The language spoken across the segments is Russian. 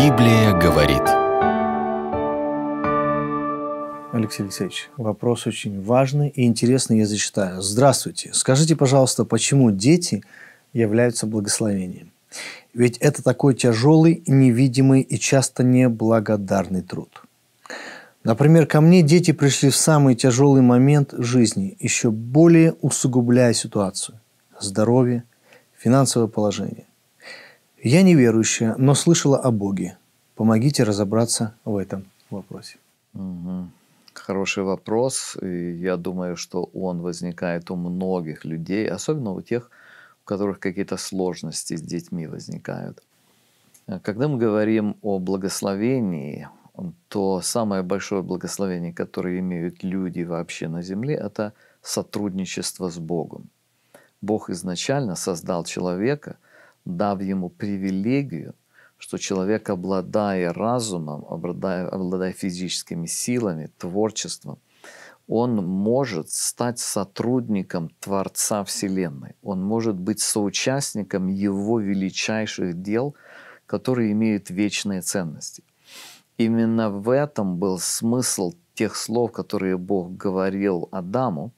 Библия говорит. Алексей Алексеевич, вопрос очень важный и интересный, я зачитаю. Здравствуйте. Скажите, пожалуйста, почему дети являются благословением? Ведь это такой тяжелый, невидимый и часто неблагодарный труд. Например, ко мне дети пришли в самый тяжелый момент жизни, еще более усугубляя ситуацию. Здоровье, финансовое положение. Я неверующая, но слышала о Боге. Помогите разобраться в этом вопросе. Угу. Хороший вопрос. И я думаю, что он возникает у многих людей, особенно у тех, у которых какие-то сложности с детьми возникают. Э, когда мы говорим о благословении, то самое большое благословение, которое имеют люди вообще на Земле, это сотрудничество с Богом. Бог изначально создал человека – дав ему привилегию, что человек, обладая разумом, обладая, обладая физическими силами, творчеством, он может стать сотрудником Творца Вселенной. Он может быть соучастником его величайших дел, которые имеют вечные ценности. Именно в этом был смысл тех слов, которые Бог говорил Адаму,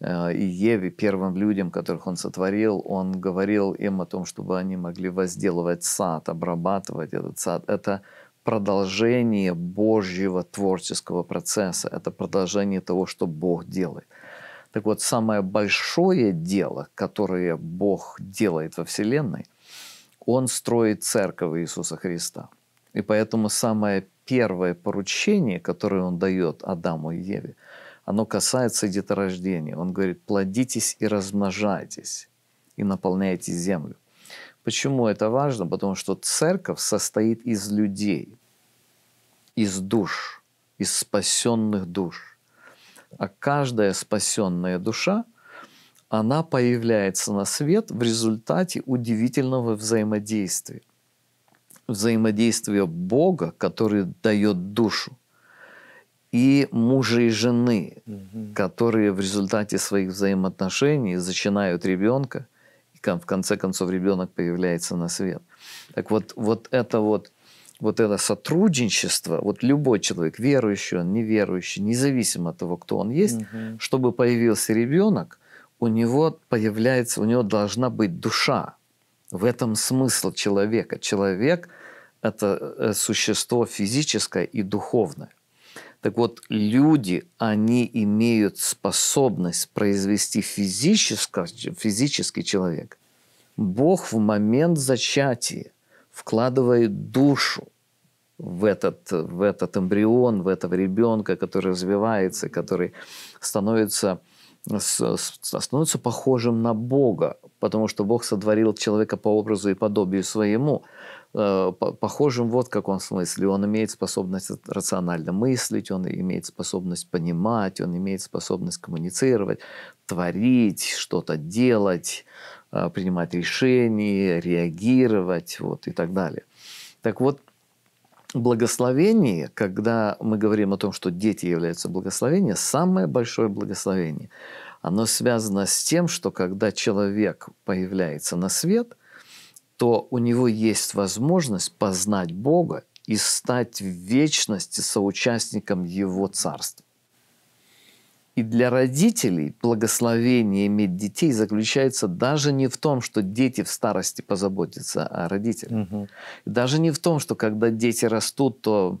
Э, и Еве, первым людям, которых он сотворил, он говорил им о том, чтобы они могли возделывать сад, обрабатывать этот сад. Это продолжение Божьего творческого процесса, это продолжение того, что Бог делает. Так вот, самое большое дело, которое Бог делает во Вселенной, Он строит церковь Иисуса Христа. И поэтому самое первое поручение, которое Он дает Адаму и Еве – оно касается и деторождения. Он говорит, плодитесь и размножайтесь, и наполняйте землю. Почему это важно? Потому что церковь состоит из людей, из душ, из спасенных душ. А каждая спасенная душа, она появляется на свет в результате удивительного взаимодействия. Взаимодействия Бога, который дает душу, и мужа и жены, угу. которые в результате своих взаимоотношений зачинают ребенка, и в конце концов ребенок появляется на свет. Так вот, вот это вот вот это сотрудничество, вот любой человек, верующий он, неверующий, независимо от того, кто он есть, угу. чтобы появился ребенок, у него появляется, у него должна быть душа. В этом смысл человека. Человек – это э, существо физическое и духовное. Так вот, люди, они имеют способность произвести физически, физический человек. Бог в момент зачатия вкладывает душу в этот, в этот эмбрион, в этого ребенка, который развивается, который становится, становится похожим на Бога, потому что Бог сотворил человека по образу и подобию своему. Э, похожим вот в каком смысле. Он имеет способность рационально мыслить, он имеет способность понимать, он имеет способность коммуницировать, творить, что-то делать, э, принимать решения, реагировать вот, и так далее. Так вот, благословение, когда мы говорим о том, что дети являются благословением, самое большое благословение, оно связано с тем, что когда человек появляется на свет – то у него есть возможность познать Бога и стать в вечности соучастником Его Царства. И для родителей благословение иметь детей заключается даже не в том, что дети в старости позаботятся о родителях. Угу. Даже не в том, что когда дети растут, то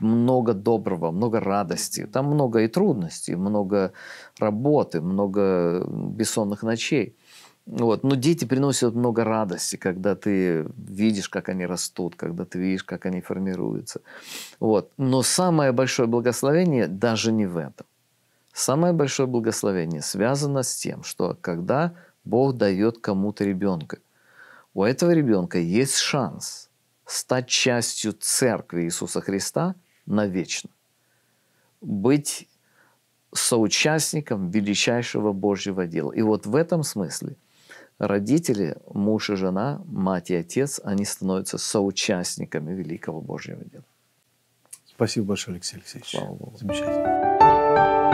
много доброго, много радости. Там много и трудностей, много работы, много бессонных ночей. Вот. Но дети приносят много радости, когда ты видишь, как они растут, когда ты видишь, как они формируются. Вот. Но самое большое благословение даже не в этом. Самое большое благословение связано с тем, что когда Бог дает кому-то ребенка, у этого ребенка есть шанс стать частью церкви Иисуса Христа навечно, быть соучастником величайшего Божьего дела. И вот в этом смысле – родители, муж и жена, мать и отец, они становятся соучастниками великого Божьего дела. Спасибо большое, Алексей Алексеевич. Слава Богу. Замечательно.